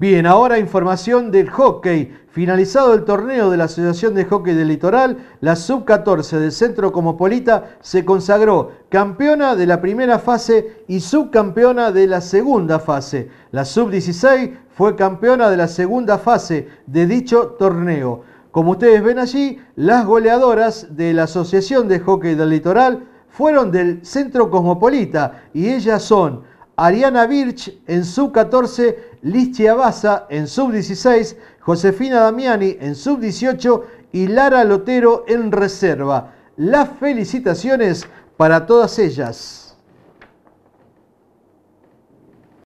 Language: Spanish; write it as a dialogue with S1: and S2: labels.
S1: Bien, ahora información del hockey. Finalizado el torneo de la Asociación de Hockey del Litoral, la sub-14 del Centro Cosmopolita se consagró campeona de la primera fase y subcampeona de la segunda fase. La sub-16 fue campeona de la segunda fase de dicho torneo. Como ustedes ven allí, las goleadoras de la Asociación de Hockey del Litoral fueron del Centro Cosmopolita y ellas son Ariana Birch en sub-14 Liz Baza en sub-16, Josefina Damiani en sub-18 y Lara Lotero en reserva. Las felicitaciones para todas ellas.